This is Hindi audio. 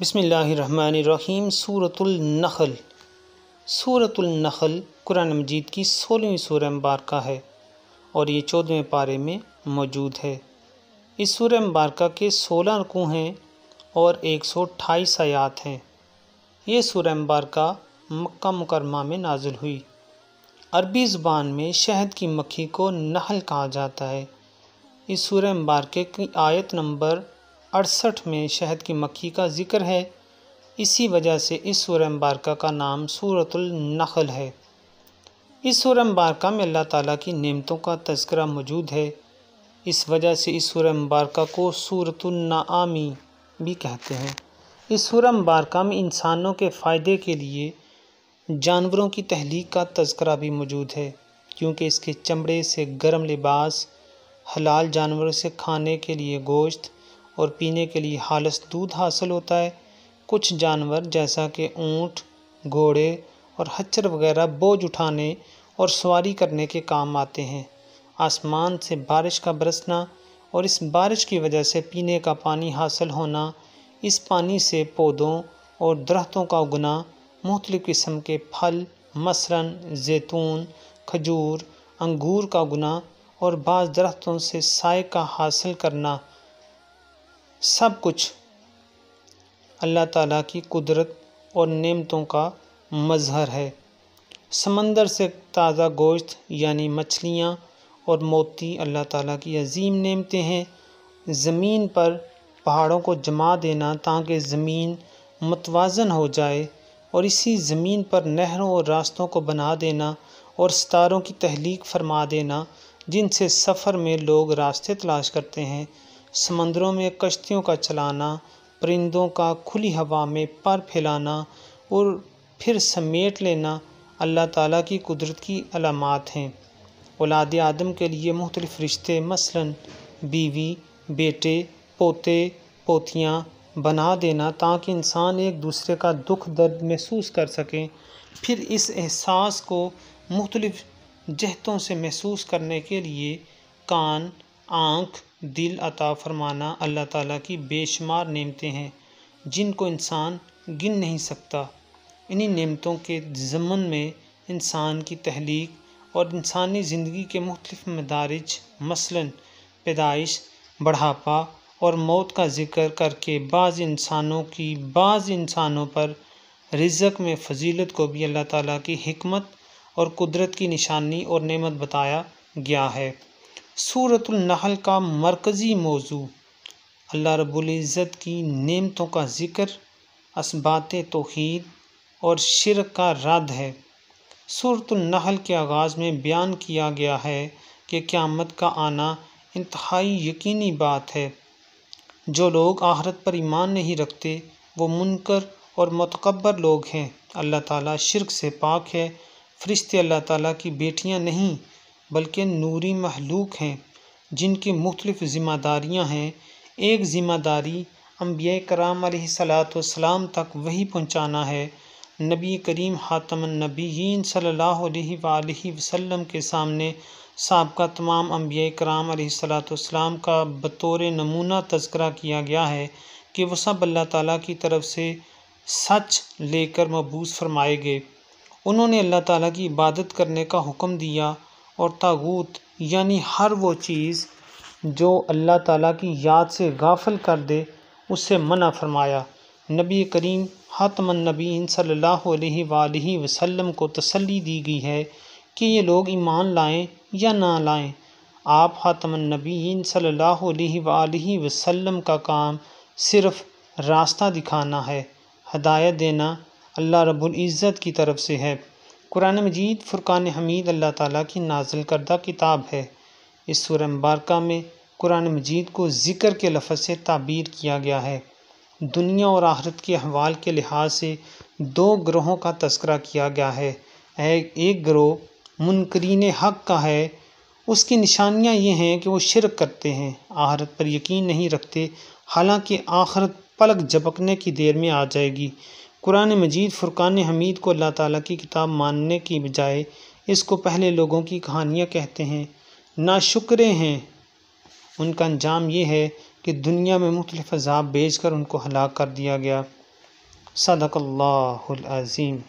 बसमीम सूरतुलनखल सूरतुलनखल कुरान मजीद की सोलहवीं सूर मुबारक है और ये चौदहवें पारे में मौजूद है इस सूर मुबारक के सोलह रकू हैं और एक सौ अट्ठाईस आयात हैं ये सूर मुबारक मक्का मुकरमा में नाजिल हुई अरबी ज़बान में शहद की मक्खी को नहल कहा जाता है इस सूर मुबारक की आयत नंबर अड़सठ में शहद की मक्खी का जिक्र है इसी वजह से इस सूर मुबारका का नाम सूरतुलनखल है इस सूर मुबारका में अल्लाह ताला की नेमतों का तस्करा मौजूद है इस वजह से इस सूर मुबारका को सूरतुलनामी भी कहते हैं इस सूर मुबारका में इंसानों के फ़ायदे के लिए जानवरों की तहलीक का तस्करा भी मौजूद है क्योंकि इसके चमड़े से गर्म लिबास हलाल जानवरों से खाने के लिए गोश्त और पीने के लिए हालस दूध हासिल होता है कुछ जानवर जैसा कि ऊँट घोड़े और हच्चर वगैरह बोझ उठाने और सवारी करने के काम आते हैं आसमान से बारिश का बरसना और इस बारिश की वजह से पीने का पानी हासिल होना इस पानी से पौधों और दरख्तों का उगना मुख्तलि किस्म के फल मसरन जैतून खजूर अंगूर का उगना और बाज़ दरख्तों से साय का हासिल करना सब कुछ अल्लाह ताला की कुदरत और नेमतों का मज़हर है समंदर से ताज़ा गोश्त यानी मछलियाँ और मोती अल्लाह ताला की अजीम नेमतें हैं ज़मीन पर पहाड़ों को जमा देना ताकि ज़मीन मतवाजन हो जाए और इसी ज़मीन पर नहरों और रास्तों को बना देना और सितारों की तहलीक फरमा देना जिनसे सफ़र में लोग रास्ते तलाश करते हैं समंदरों में कश्तियों का चलाना परिंदों का खुली हवा में पर फैलाना और फिर समेट लेना अल्लाह ताला की कुदरत की अलामत हैं औलाद आदम के लिए मुख्तलिफ़ रिश्ते मसलन बीवी बेटे पोते पोतियाँ बना देना ताकि इंसान एक दूसरे का दुख दर्द महसूस कर सकें फिर इस एहसास को मुख्तलिफ़ जहतों से महसूस करने के लिए कान आँख दिल अता फरमाना अल्लाह ताला की बेशुमार नेमतें हैं जिनको इंसान गिन नहीं सकता इन्हीं नेमतों के ज़मन में इंसान की तहलीक और इंसानी ज़िंदगी के मुख्तफ मदारज मसलन पैदाइश बढ़ापा और मौत का जिक्र करके बाज़ इंसानों की बाज़ इंसानों पर रिजक में फजीलत को भी अल्लाह ताला की हमत और कुदरत की निशानी और नेमत बताया गया है सूरतुलनहल का मरकज़ी मौजू अल्लाह रबुल्ज़त की नेमतों का ज़िक्र इसबात तोहद और शिरक का रद्द है सूरतुलनहल के आगाज़ में बयान किया गया है कि क़्यामत का आना इंतहाई यकीनी बात है जो लोग आहरत पर ईमान नहीं रखते वो मुनकर और मतकबर लोग हैं अल्लाह ताला शिरक से पाक है फ़रिश्ते अल्लाह ताला की बेटियां नहीं बल्कि नूरी महलूक हैं जिनकी मुख्तलिफ़ ज़िम्मेदारियाँ हैं एक ज़िम्मेदारी अम्बिया कराम सलाम तक वही पहुँचाना है नबी करीम हातमनबीन सल्ला वसम के सामने सबका तमाम अम्बिया कराम सलाम का बतौर नमूना तस्करा किया गया है कि वह सब अल्लाह ताली की तरफ से सच लेकर मबूस फरमाए गए उन्होंने अल्लाह ताली की इबादत करने का हुक्म दिया और तागूत यानी हर वो चीज़ जो अल्लाह ताला की याद से गाफिल कर दे उससे मना फरमाया नबी करीम हतमनबी सल्लल्लाहु अलैहि वसल्लम को तसल्ली दी गई है कि ये लोग ईमान लाएं या ना लाएं आप हतमनबी सल्लल्लाहु अलैहि वसल्लम का काम सिर्फ़ रास्ता दिखाना है हदायत देना अल्लाह रब्बुल इज़्ज़त की तरफ से है कुरान मजीद फ़ुरक़ान हमीद अल्लाह ताला की नाजिल करदा किताब है इस सूर मुबारक में कुरान मजीद को ज़िक्र के लफ्ज़ से ताबीर किया गया है दुनिया और आहरत के अहवाल के लिहाज से दो ग्रोहों का तस्करा किया गया है एक ग्रोह मुनकरीन हक़ का है उसकी निशानियाँ ये हैं कि वो शिरक करते हैं आहरत पर यकीन नहीं रखते हालांकि आखरत पलक झपकने की देर में आ जाएगी कुरान मजीद फ़ुरक़ान हमीद को अल्लाह ताला की किताब मानने की बजाय इसको पहले लोगों की कहानियाँ कहते हैं ना नाशुक्रे हैं उनका अंजाम ये है कि दुनिया में मुख्तलिफ अजाब बेच कर उनको हलाक कर दिया गया सदकल्लाज़ीम